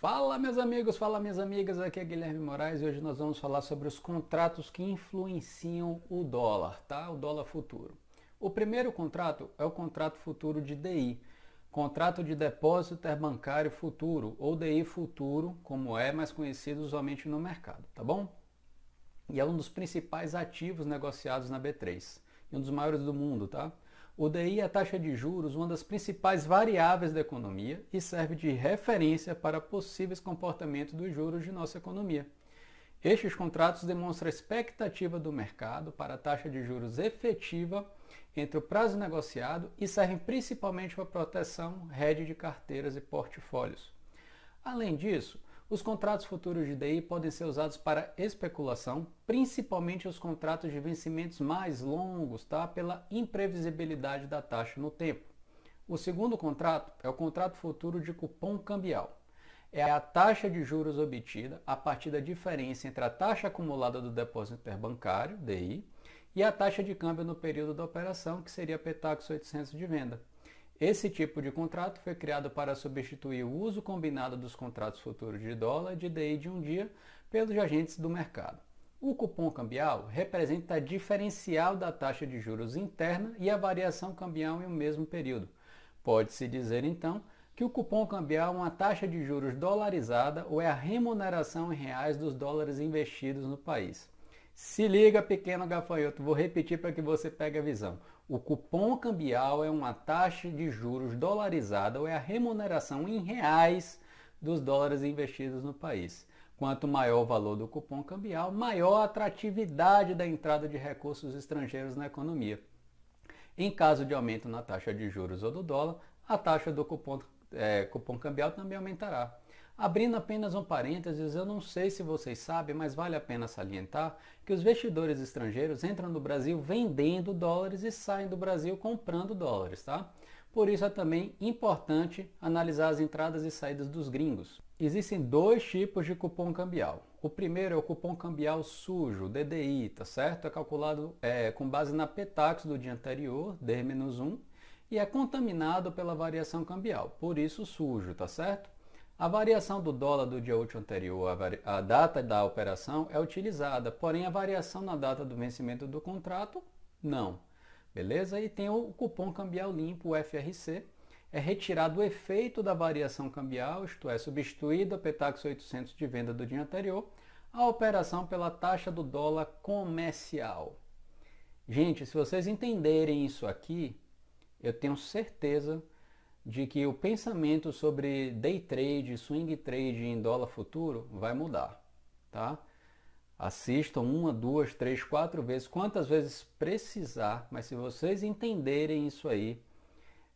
Fala meus amigos, fala minhas amigas, aqui é Guilherme Moraes e hoje nós vamos falar sobre os contratos que influenciam o dólar, tá? O dólar futuro. O primeiro contrato é o contrato futuro de DI, contrato de depósito interbancário futuro, ou DI futuro, como é mais conhecido usualmente no mercado, tá bom? E é um dos principais ativos negociados na B3 e um dos maiores do mundo, tá? O DI é a taxa de juros, uma das principais variáveis da economia e serve de referência para possíveis comportamentos dos juros de nossa economia. Estes contratos demonstram a expectativa do mercado para a taxa de juros efetiva entre o prazo negociado e servem principalmente para proteção rede de carteiras e portfólios. Além disso, os contratos futuros de DI podem ser usados para especulação, principalmente os contratos de vencimentos mais longos, tá? pela imprevisibilidade da taxa no tempo. O segundo contrato é o contrato futuro de cupom cambial. É a taxa de juros obtida a partir da diferença entre a taxa acumulada do depósito interbancário, DI, e a taxa de câmbio no período da operação, que seria Petax 800 de venda. Esse tipo de contrato foi criado para substituir o uso combinado dos contratos futuros de dólar de DI de um dia pelos agentes do mercado. O cupom cambial representa a diferencial da taxa de juros interna e a variação cambial em um mesmo período. Pode-se dizer, então, que o cupom cambial é uma taxa de juros dolarizada ou é a remuneração em reais dos dólares investidos no país. Se liga, pequeno gafanhoto, vou repetir para que você pegue a visão. O cupom cambial é uma taxa de juros dolarizada ou é a remuneração em reais dos dólares investidos no país. Quanto maior o valor do cupom cambial, maior a atratividade da entrada de recursos estrangeiros na economia. Em caso de aumento na taxa de juros ou do dólar, a taxa do cupom, é, cupom cambial também aumentará. Abrindo apenas um parênteses, eu não sei se vocês sabem, mas vale a pena salientar que os investidores estrangeiros entram no Brasil vendendo dólares e saem do Brasil comprando dólares, tá? Por isso é também importante analisar as entradas e saídas dos gringos. Existem dois tipos de cupom cambial. O primeiro é o cupom cambial sujo, DDI, tá certo? É calculado é, com base na PETAX do dia anterior, D-1, e é contaminado pela variação cambial, por isso sujo, tá certo? A variação do dólar do dia útil anterior à data da operação é utilizada, porém a variação na data do vencimento do contrato, não. Beleza? E tem o cupom cambial limpo, o FRC, é retirado o efeito da variação cambial, isto é, substituído a Petax 800 de venda do dia anterior, a operação pela taxa do dólar comercial. Gente, se vocês entenderem isso aqui, eu tenho certeza que de que o pensamento sobre day trade, swing trade em dólar futuro vai mudar, tá? Assistam uma, duas, três, quatro vezes, quantas vezes precisar, mas se vocês entenderem isso aí,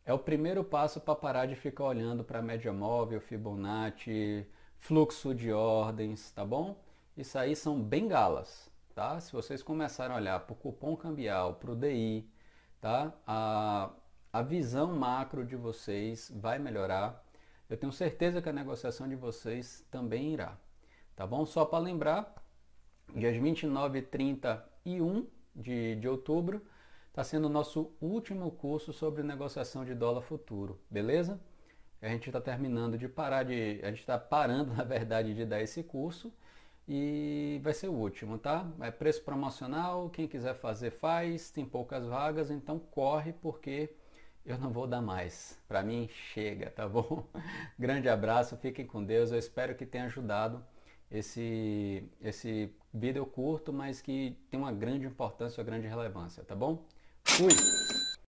é o primeiro passo para parar de ficar olhando para média móvel, Fibonacci, fluxo de ordens, tá bom? Isso aí são bengalas, tá? Se vocês começarem a olhar para o cupom cambial, para o DI, tá? A a visão macro de vocês vai melhorar. Eu tenho certeza que a negociação de vocês também irá. Tá bom? Só para lembrar, dias 29, 30 e 1 de, de outubro está sendo o nosso último curso sobre negociação de dólar futuro, beleza? A gente está terminando de parar de. A gente está parando, na verdade, de dar esse curso e vai ser o último, tá? É preço promocional, quem quiser fazer faz, tem poucas vagas, então corre porque eu não vou dar mais. Para mim chega, tá bom? Grande abraço, fiquem com Deus. Eu espero que tenha ajudado esse esse vídeo curto, mas que tem uma grande importância, uma grande relevância, tá bom? Fui.